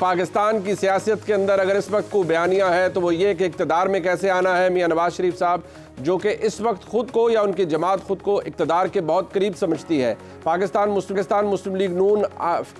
पाकिस्तान की सियासत के अंदर अगर इस वक्त को बयानिया है तो वो ये कि इकतदार में कैसे आना है मियाँ नवाज शरीफ साहब जो कि इस वक्त खुद को या उनकी जमात खुद को इकतदार के बहुत करीब समझती है पाकिस्तान मुस्लिम मुस्लिम लीग नून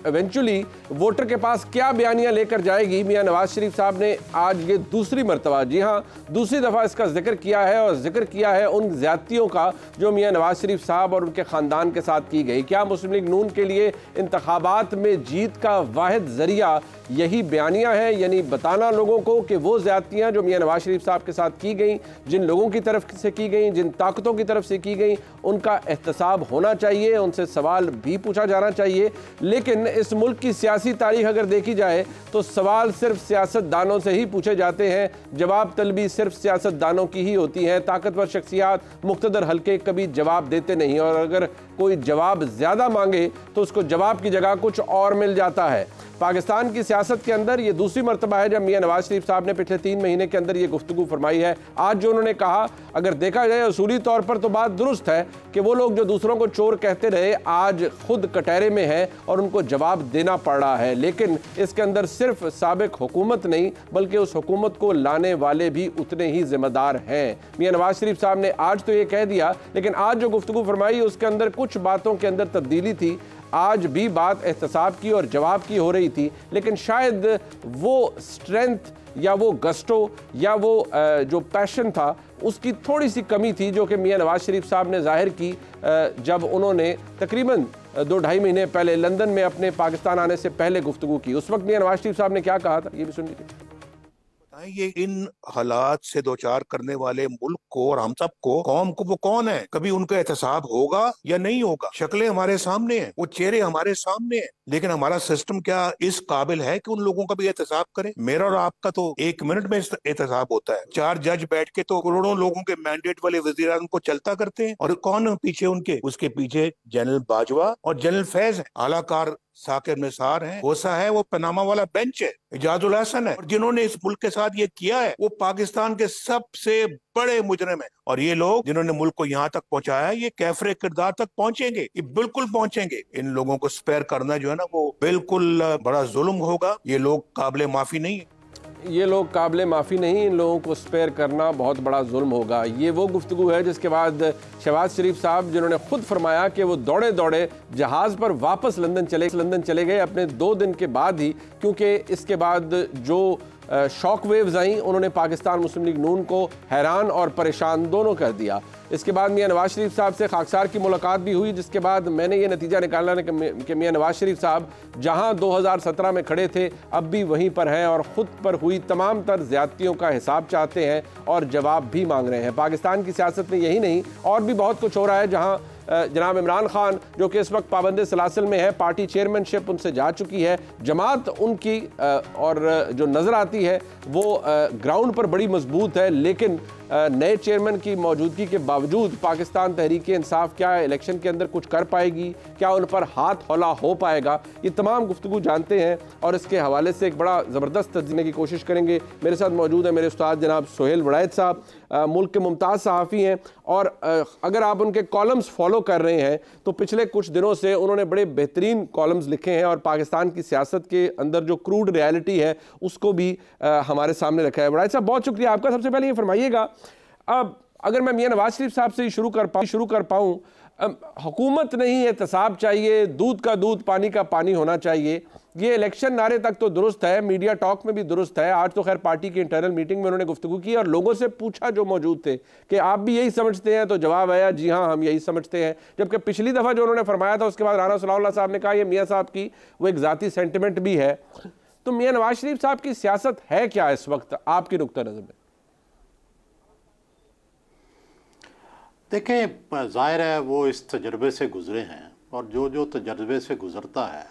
एवेंचुअली वोटर के पास क्या बयानियाँ लेकर जाएगी मियाँ नवाज शरीफ साहब ने आज ये दूसरी मरतबा जी हाँ दूसरी दफ़ा इसका जिक्र किया है और जिक्र किया है उन ज्यादतियों का जो मियाँ नवाज शरीफ साहब और उनके ख़ानदान के साथ की गई क्या मुस्लिम लीग नून के लिए इंतबात में जीत का वाद जरिया यही बयानियाँ हैं यानी बताना लोगों को कि वो ज्यादतियाँ जो मियाँ नवाज शरीफ साहब के साथ की गई जिन लोगों की तरफ तरफ से की गई जिन ताकतों की तरफ से की गई उनका एहतसाब होना चाहिए उनसे सवाल भी पूछा जाना चाहिए लेकिन इस मुल्क की सियासी तारीख अगर देखी जाए तो सवाल सिर्फ सियासतदानों से ही पूछे जाते हैं जवाब तलबी सिर्फ सियासतदानों की ही होती है ताकतवर शख्सियात मुख्तर हल्के कभी जवाब देते नहीं और अगर कोई जवाब ज़्यादा मांगे तो उसको जवाब की जगह कुछ और मिल जाता है पाकिस्तान की सियासत के अंदर ये दूसरी मरतबा है जब मियाँ नवाज शरीफ साहब ने पिछले तीन महीने के अंदर ये गुफ्तु फरमाई है आज जो उन्होंने कहा अगर देखा जाए असूली तौर पर तो बात दुरुस्त है कि वो लोग जो दूसरों को चोर कहते रहे आज खुद कटहरे में है और उनको जवाब देना पड़ रहा है लेकिन इसके अंदर सिर्फ सबक हुकूमत नहीं बल्कि उस हुकूमत को लाने वाले भी उतने ही जिम्मेदार हैं मियाँ नवाज शरीफ साहब ने आज तो ये कह दिया लेकिन आज जो गुफ्तु फरमाई उसके अंदर कुछ बातों के अंदर तब्दीली थी आज भी बात एहतसाब की और जवाब की हो रही थी लेकिन शायद वो स्ट्रेंथ या वो गस्टो या वो जो पैशन था उसकी थोड़ी सी कमी थी जो कि मियाँ नवाज शरीफ साहब ने जाहिर की जब उन्होंने तकरीबन दो ढाई महीने पहले लंदन में अपने पाकिस्तान आने से पहले गुफ्तु की उस वक्त मियाँ नवाज शरीफ साहब ने क्या कहा था ये भी सुन लीजिए ये इन हालात से दो चार करने वाले मुल्क को और हम सबको कौम को वो कौन है कभी उनका एहतसाब होगा या नहीं होगा शक्लें हमारे सामने हैं वो चेहरे हमारे सामने हैं लेकिन हमारा सिस्टम क्या इस काबिल है कि उन लोगों का भी एहतसाब करे मेरा और आपका तो एक मिनट में एहतसाब होता है चार जज बैठ के तो करोड़ों लोगों के मैंडेट वाले वजीर को चलता करते हैं और कौन पीछे उनके उसके पीछे जनरल बाजवा और जनरल फैज है आलाकार साकिर निसार है होसा है वो पनामा वाला बेंच है इजाजुल हसन है और जिन्होंने इस मुल्क के साथ ये किया है वो पाकिस्तान के सबसे बड़े मुजरम है और ये लोग जिन्होंने मुल्क को यहाँ तक पहुँचाया ये कैफरे किरदार तक पहुंचेंगे ये बिल्कुल पहुंचेंगे इन लोगों को स्पेयर करना जो है ना वो बिल्कुल बड़ा जुल्म होगा ये लोग काबिल माफी नहीं है ये लोग काबिल माफ़ी नहीं इन लोगों को स्पेयर करना बहुत बड़ा जुल्म होगा ये वो गुफ्तु है जिसके बाद शहबाज शरीफ साहब जिन्होंने खुद फरमाया कि वो दौड़े दौड़े जहाज़ पर वापस लंदन चले लंदन चले गए अपने दो दिन के बाद ही क्योंकि इसके बाद जो शॉक वेव्स आई उन्होंने पाकिस्तान मुस्लिम लीग नून को हैरान और परेशान दोनों कर दिया इसके बाद मियाँ नवाज शरीफ साहब से खाकसार की मुलाकात भी हुई जिसके बाद मैंने ये नतीजा निकाला कि मियाँ नवाज शरीफ साहब जहाँ 2017 में खड़े थे अब भी वहीं पर हैं और ख़ुद पर हुई तमाम तर ज़्यादतियों का हिसाब चाहते हैं और जवाब भी मांग रहे हैं पाकिस्तान की सियासत में यही नहीं और भी बहुत कुछ हो रहा है जहाँ जनाब इमरान खान जो कि इस वक्त पाबंद सलासिल में है पार्टी चेयरमैनशिप उनसे जा चुकी है जमात उनकी और जो नज़र आती है वो ग्राउंड पर बड़ी मजबूत है लेकिन नए चेयरमैन की मौजूदगी के बावजूद पाकिस्तान तहरीक इंसाफ क्या इलेक्शन के अंदर कुछ कर पाएगी क्या उन पर हाथ हौला हो पाएगा ये तमाम गुफ्तु जानते हैं और इसके हवाले से एक बड़ा ज़बरदस्त तजने की कोशिश करेंगे मेरे साथ मौजूद है मेरे उस्ताद जनाब सोहेल वड़ायत साहब मुल्क के मुमताज़ सहाफ़ी हैं और अगर आप उनके कॉलम्स फॉलो कर रहे हैं तो पिछले कुछ दिनों से उन्होंने बड़े बेहतरीन कॉलम्स लिखे हैं और पाकिस्तान की सियासत के अंदर जो क्रूड रियलिटी है उसको भी हमारे सामने रखा है वड़ायत साहब बहुत शुक्रिया आपका सबसे पहले ये फरमाइएगा अब अगर मैं मियाँ नवाज शरीफ साहब से ही शुरू कर पाऊँ शुरू कर पाऊँ हुकूमत नहीं एहतसाब चाहिए दूध का दूध पानी का पानी होना चाहिए ये इलेक्शन नारे तक तो दुरुस्त है मीडिया टॉक में भी दुरुस्त है आज तो खैर पार्टी की इंटरनल मीटिंग में उन्होंने गुफ्तु की और लोगों से पूछा जो मौजूद थे कि आप भी यही समझते हैं तो जवाब आया जी हाँ हम यही समझते हैं जबकि पिछली दफ़ा जो उन्होंने फरमाया था उसके बाद राना सला साहब ने कहा यह मियाँ साहब की वो एक ज़ाती सेंटिमेंट भी है तो मियाँ नवाज शरीफ साहब की सियासत है क्या इस वक्त आपकी नुकतः नज़र में देखें ज़ाहिर है वो इस तजर्बे से गुज़रे हैं और जो जो तजर्बे से गुज़रता है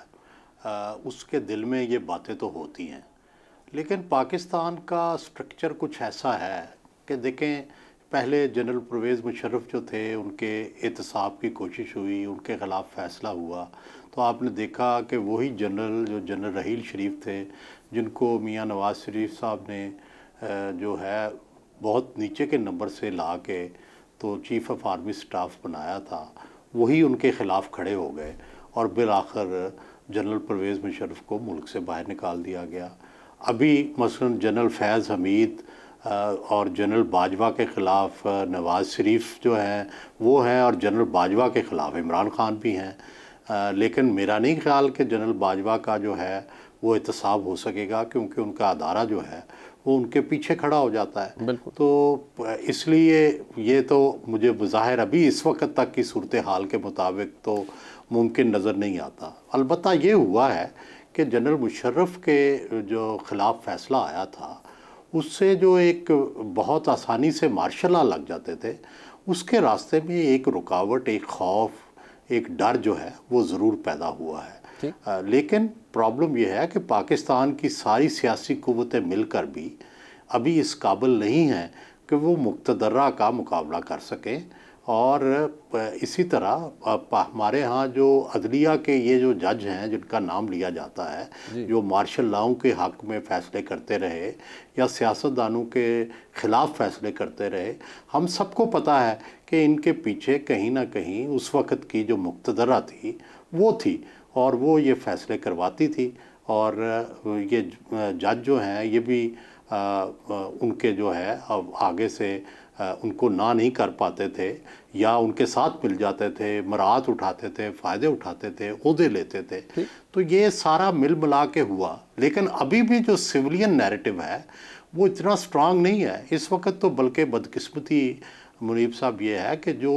आ, उसके दिल में ये बातें तो होती हैं लेकिन पाकिस्तान का स्ट्रक्चर कुछ ऐसा है कि देखें पहले जनरल परवेज़ मुशर्रफ जो थे उनके एहतसाब की कोशिश हुई उनके ख़िलाफ़ फ़ैसला हुआ तो आपने देखा कि वही जनरल जो जनरल रहील शरीफ थे जिनको मियाँ नवाज़ शरीफ साहब ने जो है बहुत नीचे के नंबर से ला के तो चीफ ऑफ आर्मी स्टाफ बनाया था वही उनके ख़िलाफ़ खड़े हो गए और बिल आखिर जनरल परवेज़ मुशरफ को मुल्क से बाहर निकाल दिया गया अभी मसलन जनरल फैज़ हमीद और जनरल बाजवा के ख़िलाफ़ नवाज़ शरीफ जो हैं वो हैं और जनरल बाजवा के ख़िलाफ़ इमरान ख़ान भी हैं लेकिन मेरा नहीं ख्याल कि जनरल बाजवा का जो है वो एहतसाब हो सकेगा क्योंकि उनका अदारा जो है वो उनके पीछे खड़ा हो जाता है तो इसलिए ये तो मुझे बज़ाहिर अभी इस वक्त तक की सूरत हाल के मुताबिक तो मुमकिन नज़र नहीं आता अलबत् ये हुआ है कि जनरल मुशर्रफ के जो ख़िलाफ़ फ़ैसला आया था उससे जो एक बहुत आसानी से मार्शल लग जाते थे उसके रास्ते में एक रुकावट एक खौफ एक डर जो है वो ज़रूर पैदा हुआ है आ, लेकिन प्रॉब्लम यह है कि पाकिस्तान की सारी सियासी क़वतें मिलकर भी अभी इस काबिल नहीं हैं कि वो मुक्तदर्रा का मुकाबला कर सकें और इसी तरह हमारे यहाँ जो अदलिया के ये जो जज हैं जिनका नाम लिया जाता है जो मार्शल लाओं के हक में फ़ैसले करते रहे या सियासतदानों के ख़िलाफ़ फ़ैसले करते रहे हम सबको पता है कि इनके पीछे कहीं ना कहीं उस वक़्त की जो मुक्तदरा थी वो थी और वो ये फैसले करवाती थी और ये जज जो हैं ये भी उनके जो है अब आगे से उनको ना नहीं कर पाते थे या उनके साथ मिल जाते थे मराहत उठाते थे फ़ायदे उठाते थे उदे लेते थे तो ये सारा मिल मिला के हुआ लेकिन अभी भी जो सिविलियन नैरेटिव है वो इतना स्ट्रांग नहीं है इस वक्त तो बल्कि बदकिस्मती मुनीब साहब ये है कि जो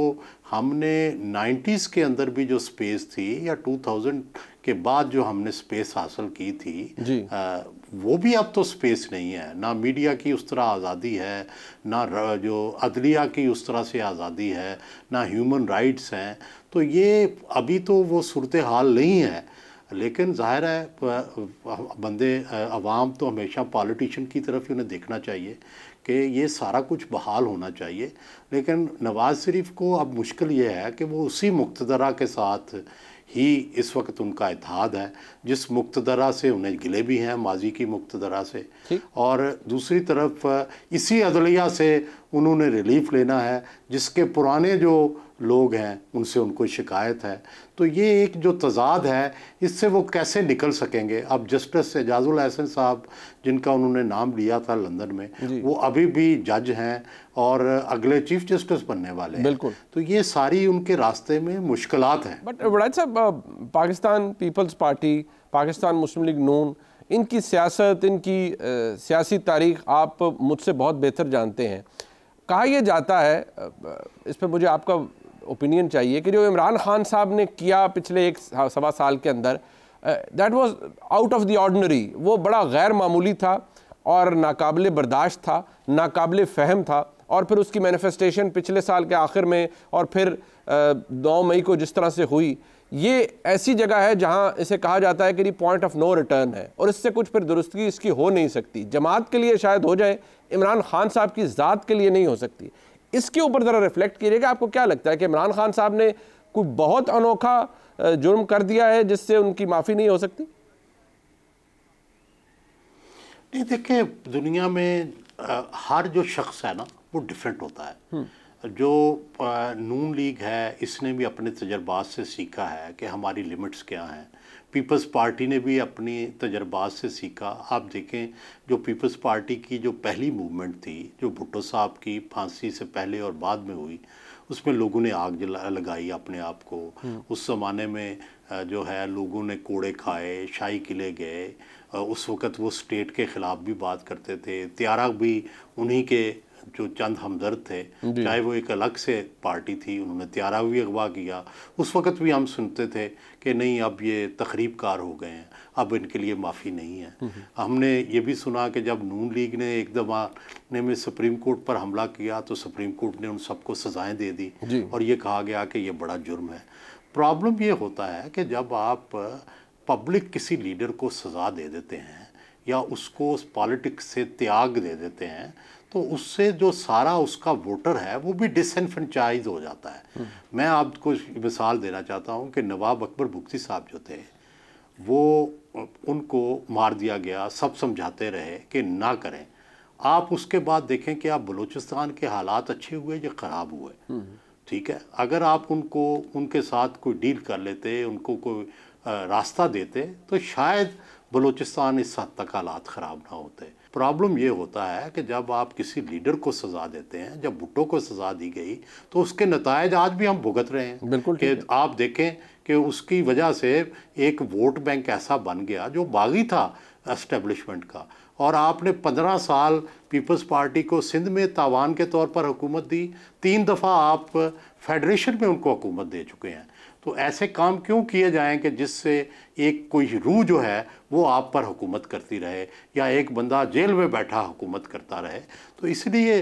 हमने 90s के अंदर भी जो स्पेस थी या 2000 के बाद जो हमने स्पेस हासिल की थी आ, वो भी अब तो स्पेस नहीं है ना मीडिया की उस तरह आज़ादी है ना जो अदलिया की उस तरह से आज़ादी है ना ह्यूमन राइट्स हैं तो ये अभी तो वो सूरत हाल नहीं है लेकिन ज़ाहिर है बंदे आवाम तो हमेशा पॉलिटिशन की तरफ ही उन्हें देखना चाहिए कि ये सारा कुछ बहाल होना चाहिए लेकिन नवाज़ शरीफ को अब मुश्किल ये है कि वो उसी मुक्तदरा के साथ ही इस वक्त उनका इतिहाद है जिस मुक्तदरा से उन्हें गिले भी हैं माजी की मुक्तदरा से और दूसरी तरफ इसी अदलिया से उन्होंने रिलीफ लेना है जिसके पुराने जो लोग हैं उनसे उनको शिकायत है तो ये एक जो तजाद है इससे वो कैसे निकल सकेंगे अब जस्टिस एजाजुल हसन साहब जिनका उन्होंने नाम लिया था लंदन में वो अभी भी जज हैं और अगले चीफ जस्टिस बनने वाले बिल्कुल तो ये सारी उनके रास्ते में मुश्किल हैं बट वड़ाज साहब पाकिस्तान पीपल्स पार्टी पाकिस्तान मुस्लिम लीग नून इनकी सियासत इनकी सियासी तारीख आप मुझसे बहुत बेहतर जानते हैं कहा यह जाता है इस पर मुझे आपका ओपिनियन चाहिए कि जो इमरान खान साहब ने किया पिछले एक सवा साल के अंदर that was out of the ordinary वो बड़ा गैर मामूली था और नाकबिल बर्दाश्त था नाकबिल फहम था और फिर उसकी मैनिफेस्टेशन पिछले साल के आखिर में और फिर नौ मई को जिस तरह से हुई ये ऐसी जगह है जहां इसे कहा जाता है कि पॉइंट ऑफ नो रिटर्न है और इससे कुछ फिर दुरुस्ती इसकी हो नहीं सकती जमात के लिए शायद हो जाए इमरान खान साहब की ज़ात के लिए नहीं हो सकती इसके ऊपर ज़रा रिफ्लेक्ट कीजिएगा आपको क्या लगता है कि इमरान खान साहब ने कोई बहुत अनोखा जुर्म कर दिया है जिससे उनकी माफ़ी नहीं हो सकती नहीं देखें दुनिया में आ, हर जो शख्स है ना वो डिफरेंट होता है हम्म। जो नून लीग है इसने भी अपने तजर्बात से सीखा है कि हमारी लिमिट्स क्या हैं पीपल्स पार्टी ने भी अपनी तजर्बात से सीखा आप देखें जो पीपल्स पार्टी की जो पहली मूवमेंट थी जो भुट्टो साहब की फांसी से पहले और बाद में हुई उसमें लोगों ने आग जला लगाई अपने आप को हम्म। उस ज़माने में जो है लोगों ने कोड़े खाए शाही किले गए उस वक़्त वो स्टेट के ख़िलाफ़ भी बात करते थे त्यारा भी उन्हीं के जो चंद हमदर्द थे चाहे वो एक अलग से पार्टी थी उन्होंने त्यारा भी अगवा किया उस वक़्त भी हम सुनते थे कि नहीं अब ये तकरीब कार हो गए हैं अब इनके लिए माफ़ी नहीं है हम्म, हम्म। हमने ये भी सुना कि जब नून लीग ने एक जमाने में सुप्रीम कोर्ट पर हमला किया तो सुप्रीम कोर्ट ने उन सबको सज़ाएँ दे दी और ये कहा गया कि ये बड़ा जुर्म है प्रॉब्लम ये होता है कि जब आप पब्लिक किसी लीडर को सज़ा दे देते हैं या उसको उस पॉलिटिक्स से त्याग दे देते हैं तो उससे जो सारा उसका वोटर है वो भी डिसनफ्रेंचाइज हो जाता है हम्म। मैं आपको मिसाल देना चाहता हूँ कि नवाब अकबर भुगती साहब जो थे वो उनको मार दिया गया सब समझाते रहे कि ना करें आप उसके बाद देखें कि आप बलूचिस्तान के हालात अच्छे हुए या ख़राब हुए हम्म। ठीक है अगर आप उनको उनके साथ कोई डील कर लेते उनको कोई रास्ता देते तो शायद बलूचिस्तान इस हद तक हालात ख़राब ना होते प्रॉब्लम ये होता है कि जब आप किसी लीडर को सज़ा देते हैं जब भुट्टो को सज़ा दी गई तो उसके नतज आज भी हम भुगत रहे हैं बिल्कुल कि आप देखें कि उसकी वजह से एक वोट बैंक ऐसा बन गया जो बागी था इस्टेब्लिशमेंट का और आपने पंद्रह साल पीपल्स पार्टी को सिंध में तावान के तौर पर हुकूमत दी तीन दफ़ा आप फेडरेशन में उनको हुकूमत दे चुके हैं तो ऐसे काम क्यों किए जाएं कि जिससे एक कोई रूह जो है वो आप पर हुकूमत करती रहे या एक बंदा जेल में बैठा हुकूमत करता रहे तो इसलिए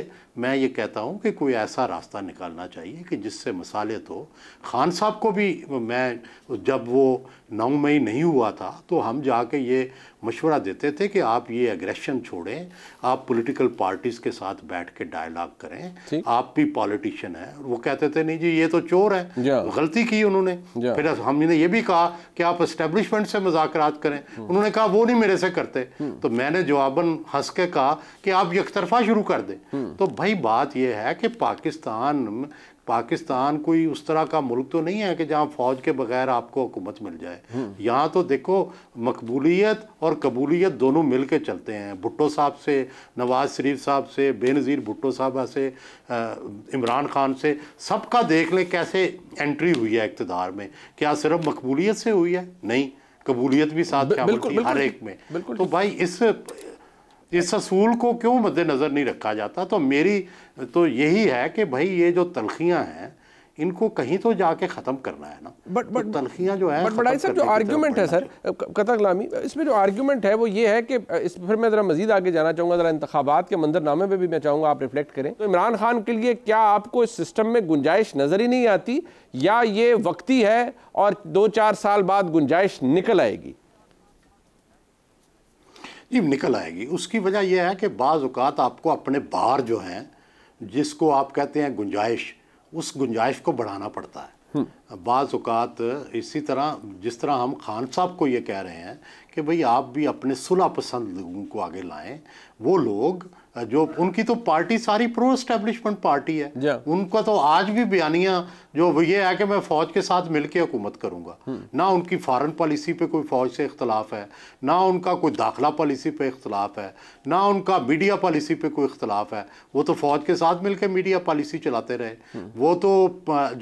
मैं ये कहता हूँ कि कोई ऐसा रास्ता निकालना चाहिए कि जिससे मसाले तो खान साहब को भी मैं जब वो नौ मई नहीं हुआ था तो हम जाके ये मशवरा देते थे कि आप ये एग्रेशन छोड़ें आप पॉलिटिकल पार्टीज़ के साथ बैठ के डायलाग करें आप भी पॉलिटिशियन हैं वो कहते थे नहीं जी ये तो चोर है गलती की उन्होंने करें फिर हमने ये भी कहा कि आप इस्टेब्लिशमेंट से मुजात करें hmm. उन्होंने कहा वो नहीं मेरे से करते hmm. तो मैंने जवाबन हंस के कहा कि आप यकतरफा शुरू कर दें hmm. तो भाई बात यह है कि पाकिस्तान पाकिस्तान कोई उस तरह का मुल्क तो नहीं है कि जहाँ फ़ौज के बगैर आपको हुकूमत मिल जाए हम्म। यहाँ तो देखो मकबूलियत और कबूलियत दोनों मिल के चलते हैं भुट्टो साहब से नवाज शरीफ साहब से बेनज़ीर भुट्टो साहबा से इमरान खान से सबका देख लें कैसे एंट्री हुई है इकतदार में क्या सिर्फ मकबूलियत से हुई है नहीं कबूलियत भी साथ हर एक में तो भाई इस इस असूल को क्यों मद्देनज़र नहीं रखा जाता तो मेरी तो यही है कि भाई ये जो तलखियाँ हैं इनको कहीं तो जाके ख़त्म करना है ना बट बट तलखियाँ जो है बट सर जो आर्ग्यूमेंट है सर कथा इसमें जो आर्ग्यूमेंट है वो ये है कि इस फिर मैं ज़रा मजीद आगे जाना चाहूँगा ज़रा इंतबात के मंजरनामे पर भी मैं चाहूँगा आप रिफ्लेक्ट करें तो इमरान खान के लिए क्या आपको इस सिस्टम में गुंजाइश नज़र ही नहीं आती या ये वक्ती है और दो चार साल बाद गुंजाइश निकल आएगी जी निकल आएगी उसकी वजह यह है कि बाज़ात आपको अपने बाहर जो हैं जिसको आप कहते हैं गुंजाइश उस गुंजाइश को बढ़ाना पड़ता है हम्म। बाज़ात इसी तरह जिस तरह हम खान साहब को ये कह रहे हैं कि भाई आप भी अपने सुलह पसंद लोगों को आगे लाएं वो लोग जो उनकी तो पार्टी सारी प्रो एस्टेब्लिशमेंट पार्टी है हाँ। उनका तो आज भी बयानिया जो ये है कि मैं फौज के साथ मिलकर हुकूमत करूंगा हम्म। ना उनकी फॉरेन पॉलिसी पे कोई फौज से इख्तलाफ है ना उनका कोई दाखिला पॉलिसी पे इख्तलाफ है ना उनका मीडिया पॉलिसी पे कोई इख्तलाफ है वो तो फौज के साथ मिलकर मीडिया पॉलिसी चलाते रहे हम्म। वो तो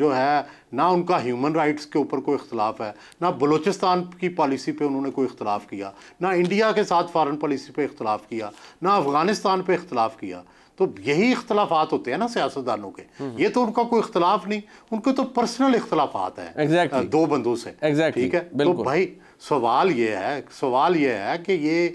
जो है ना उनका ह्यूमन राइट्स के ऊपर कोई इख्तलाफ है ना बलूचिस्तान की पॉलिसी पे उन्होंने कोई इख्तलाफ किया ना इंडिया के साथ फ़ॉरन पॉलिसी पे इख्तलाफ किया ना अफगानिस्तान पे इख्तलाफ किया तो यही इख्तलाफात होते हैं ना सियासतदानों के ये तो उनका कोई इख्तलाफ नहीं उनके तो पर्सनल इख्तलाफात है exactly. दो बंदों से exactly. ठीक है तो भाई सवाल ये है सवाल ये है कि ये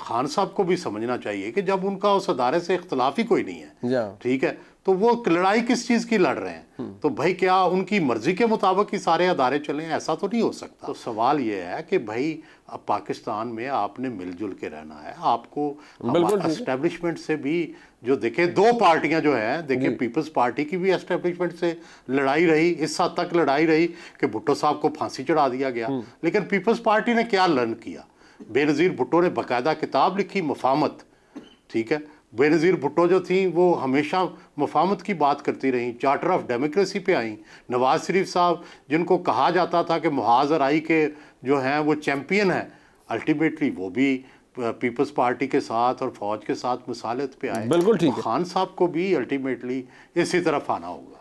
खान साहब को भी समझना चाहिए कि जब उनका उस अदारे से इख्तलाफ ही कोई नहीं है हाँ। ठीक है तो वो लड़ाई किस चीज़ की लड़ रहे हैं हम्म। तो भाई क्या उनकी मर्जी के मुताबिक ही सारे अदारे चले ऐसा तो नहीं हो सकता तो सवाल ये है कि भाई अब पाकिस्तान में आपने मिलजुल के रहना है आपको एस्टेब्लिशमेंट से भी जो देखे दो पार्टियां जो हैं देखे पीपल्स पार्टी की भी एस्टेब्लिशमेंट से लड़ाई रही इस हद तक लड़ाई रही कि भुट्टो साहब को फांसी चढ़ा दिया गया हम्म। लेकिन पीपल्स पीपल्स पार्टी ने क्या लर्न किया बेनज़ीर भुट्टो ने बाकायदा किताब लिखी मफामत ठीक है बेनज़ीर भुट्टो जो थी वो हमेशा मफामत की बात करती रहीं चार्टर ऑफ डेमोक्रेसी पे आईं नवाज़ शरीफ साहब जिनको कहा जाता था कि महाज़र आई के जो हैं वो चैम्पियन हैं अल्टीमेटली वो भी पीपल्स पार्टी के साथ और फौज के साथ मसालत पे आए बिल्कुल ठीक खान साहब को भी अल्टीमेटली इसी तरफ आना होगा